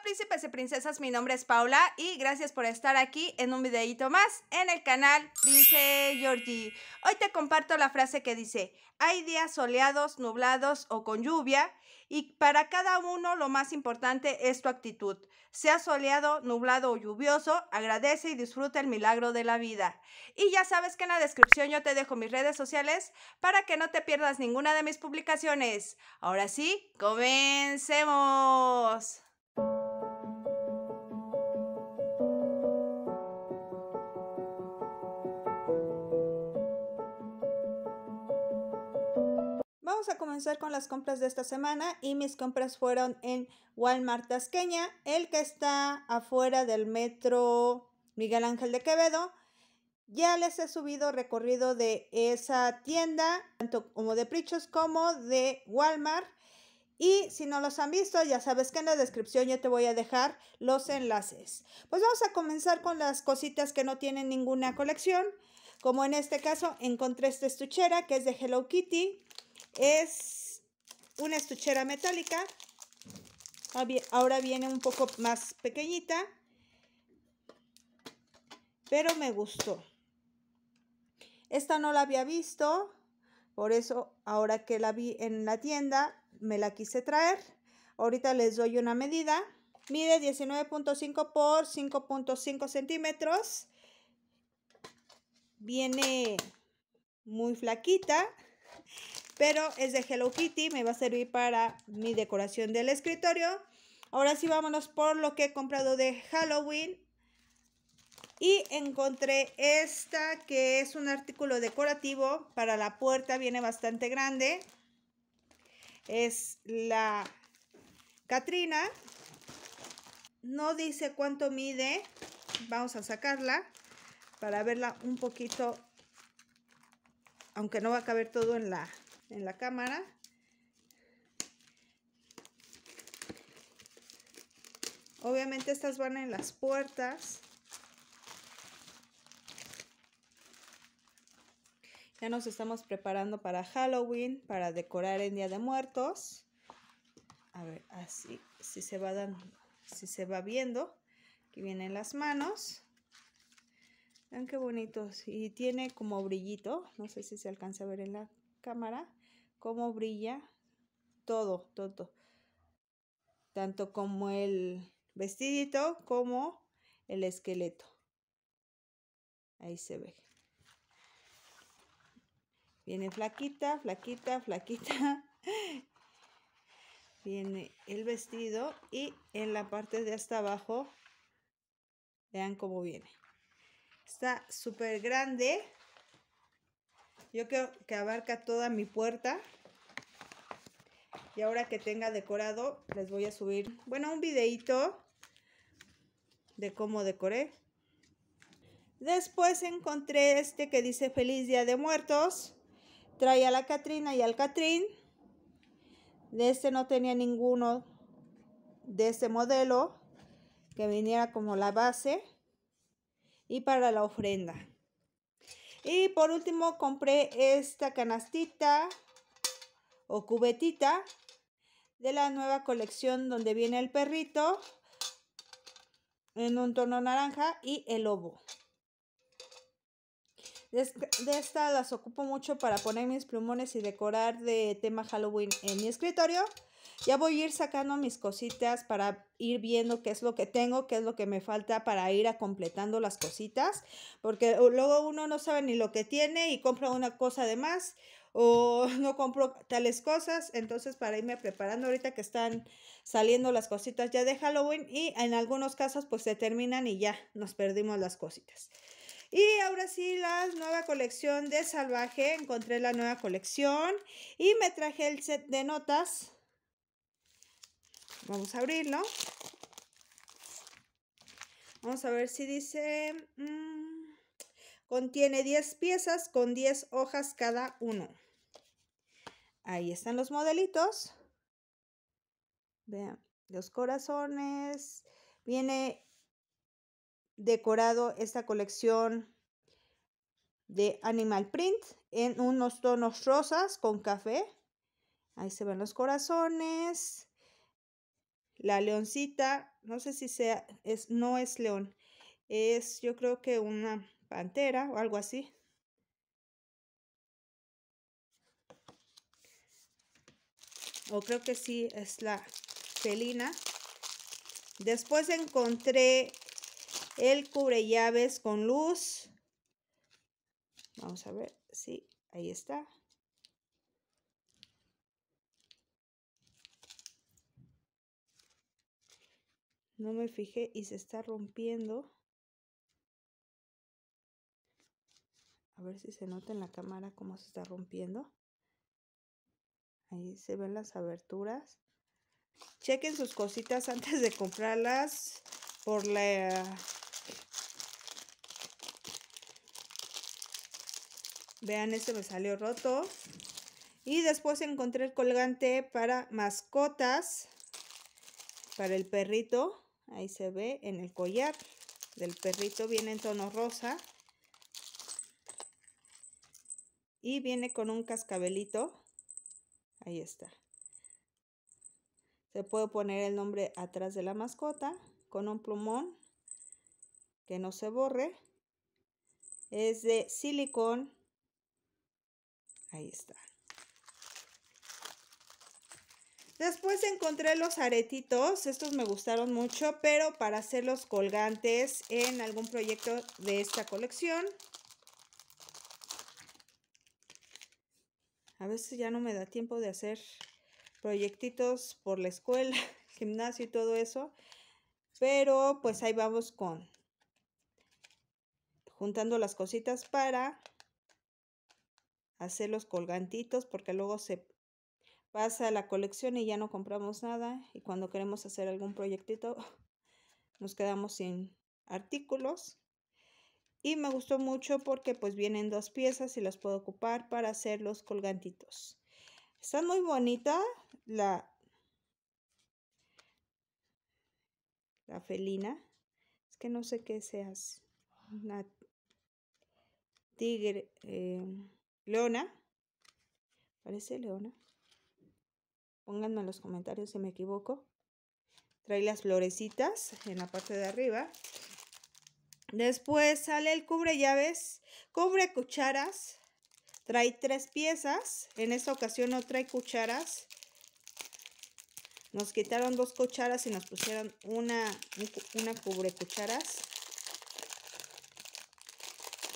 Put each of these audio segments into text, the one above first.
príncipes y princesas, mi nombre es Paula y gracias por estar aquí en un videito más en el canal Prince Georgie. Hoy te comparto la frase que dice, hay días soleados, nublados o con lluvia y para cada uno lo más importante es tu actitud. Sea soleado, nublado o lluvioso, agradece y disfruta el milagro de la vida. Y ya sabes que en la descripción yo te dejo mis redes sociales para que no te pierdas ninguna de mis publicaciones. Ahora sí, comencemos. vamos a comenzar con las compras de esta semana y mis compras fueron en Walmart Tasqueña, el que está afuera del metro Miguel Ángel de Quevedo. Ya les he subido recorrido de esa tienda, tanto como de Prichos como de Walmart. Y si no los han visto, ya sabes que en la descripción yo te voy a dejar los enlaces. Pues vamos a comenzar con las cositas que no tienen ninguna colección. Como en este caso encontré esta estuchera que es de Hello Kitty. Es una estuchera metálica. Ahora viene un poco más pequeñita. Pero me gustó. Esta no la había visto. Por eso ahora que la vi en la tienda me la quise traer. Ahorita les doy una medida. Mide 19.5 por 5.5 centímetros. Viene muy flaquita pero es de Hello Kitty, me va a servir para mi decoración del escritorio. Ahora sí, vámonos por lo que he comprado de Halloween. Y encontré esta que es un artículo decorativo para la puerta, viene bastante grande. Es la Katrina. No dice cuánto mide. Vamos a sacarla para verla un poquito, aunque no va a caber todo en la en la cámara. Obviamente estas van en las puertas. Ya nos estamos preparando para Halloween, para decorar en Día de Muertos. A ver, así, si se va dando, si se va viendo. Aquí vienen las manos. Vean qué bonitos. Y tiene como brillito. No sé si se alcanza a ver en la cámara cómo brilla todo, todo. Tanto como el vestidito como el esqueleto. Ahí se ve. Viene flaquita, flaquita, flaquita. Viene el vestido y en la parte de hasta abajo, vean cómo viene. Está súper grande. Yo creo que abarca toda mi puerta. Y ahora que tenga decorado, les voy a subir, bueno, un videito de cómo decoré. Después encontré este que dice Feliz Día de Muertos. Trae a la Catrina y al Catrín. De este no tenía ninguno de este modelo que viniera como la base y para la ofrenda. Y por último compré esta canastita o cubetita de la nueva colección donde viene el perrito en un tono naranja y el lobo. De esta las ocupo mucho para poner mis plumones y decorar de tema Halloween en mi escritorio. Ya voy a ir sacando mis cositas para ir viendo qué es lo que tengo, qué es lo que me falta para ir a completando las cositas, porque luego uno no sabe ni lo que tiene y compra una cosa de más o no compro tales cosas, entonces para irme preparando ahorita que están saliendo las cositas ya de Halloween y en algunos casos pues se terminan y ya nos perdimos las cositas. Y ahora sí, la nueva colección de Salvaje. Encontré la nueva colección y me traje el set de notas. Vamos a abrirlo. Vamos a ver si dice... Mm, contiene 10 piezas con 10 hojas cada uno. Ahí están los modelitos. Vean, los corazones. Viene decorado esta colección de Animal Print en unos tonos rosas con café. Ahí se ven los corazones. La leoncita, no sé si sea, es, no es león, es yo creo que una pantera o algo así. O creo que sí es la felina. Después encontré el cubre llaves con luz. Vamos a ver, si ahí está. No me fijé y se está rompiendo. A ver si se nota en la cámara cómo se está rompiendo. Ahí se ven las aberturas. Chequen sus cositas antes de comprarlas por la Vean, este me salió roto. Y después encontré el colgante para mascotas, para el perrito. Ahí se ve en el collar del perrito, viene en tono rosa. Y viene con un cascabelito. Ahí está. Se puede poner el nombre atrás de la mascota con un plumón que no se borre. Es de silicón Ahí está. Después encontré los aretitos, estos me gustaron mucho, pero para los colgantes en algún proyecto de esta colección. A veces ya no me da tiempo de hacer proyectitos por la escuela, gimnasio y todo eso. Pero pues ahí vamos con juntando las cositas para hacer los colgantitos porque luego se pasa la colección y ya no compramos nada y cuando queremos hacer algún proyectito nos quedamos sin artículos y me gustó mucho porque pues vienen dos piezas y las puedo ocupar para hacer los colgantitos están muy bonita la la felina es que no sé qué seas una tigre em, Leona. ¿Parece Leona? Pónganme en los comentarios si me equivoco. Trae las florecitas en la parte de arriba. Después sale el cubre llaves, cubre cucharas. Trae tres piezas. En esta ocasión no trae cucharas. Nos quitaron dos cucharas y nos pusieron una, una cubre cucharas.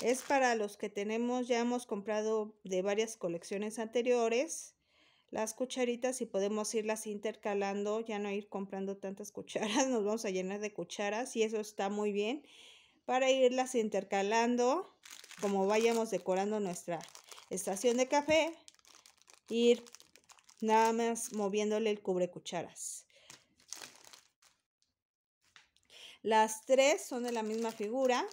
Es para los que tenemos, ya hemos comprado de varias colecciones anteriores las cucharitas y podemos irlas intercalando, ya no ir comprando tantas cucharas, nos vamos a llenar de cucharas y eso está muy bien para irlas intercalando como vayamos decorando nuestra estación de café, ir nada más moviéndole el cubre cucharas. Las tres son de la misma figura,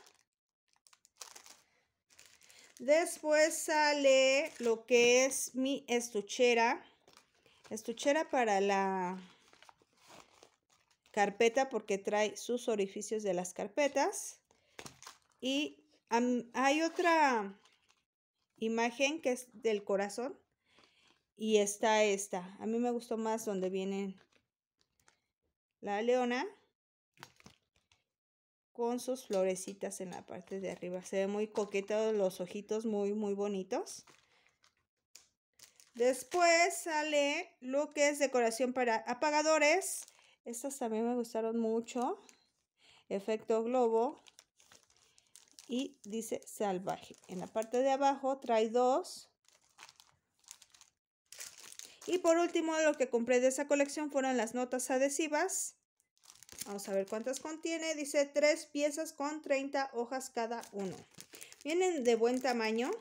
Después sale lo que es mi estuchera. Estuchera para la carpeta porque trae sus orificios de las carpetas. Y hay otra imagen que es del corazón. Y está esta. A mí me gustó más donde viene la leona con sus florecitas en la parte de arriba. Se ve muy coqueta, los ojitos muy, muy bonitos. Después sale lo que es decoración para apagadores. Estas también me gustaron mucho. Efecto globo. Y dice salvaje. En la parte de abajo trae dos. Y por último, lo que compré de esa colección fueron las notas adhesivas. Vamos a ver cuántas contiene. Dice tres piezas con 30 hojas cada uno. Vienen de buen tamaño,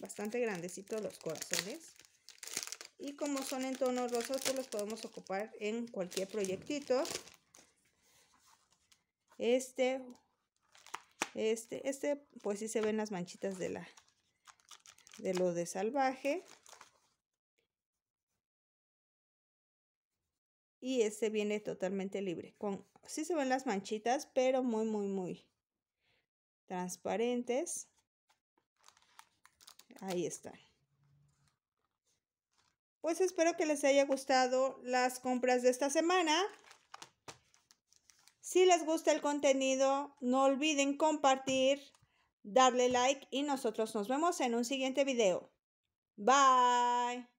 bastante grandecitos los corazones. Y como son en tonos rosas, pues los podemos ocupar en cualquier proyectito. Este, este, este, pues sí se ven las manchitas de la, de lo de salvaje. y este viene totalmente libre. Con, sí se ven las manchitas, pero muy, muy, muy transparentes. Ahí está Pues espero que les haya gustado las compras de esta semana. Si les gusta el contenido, no olviden compartir, darle like y nosotros nos vemos en un siguiente video. Bye.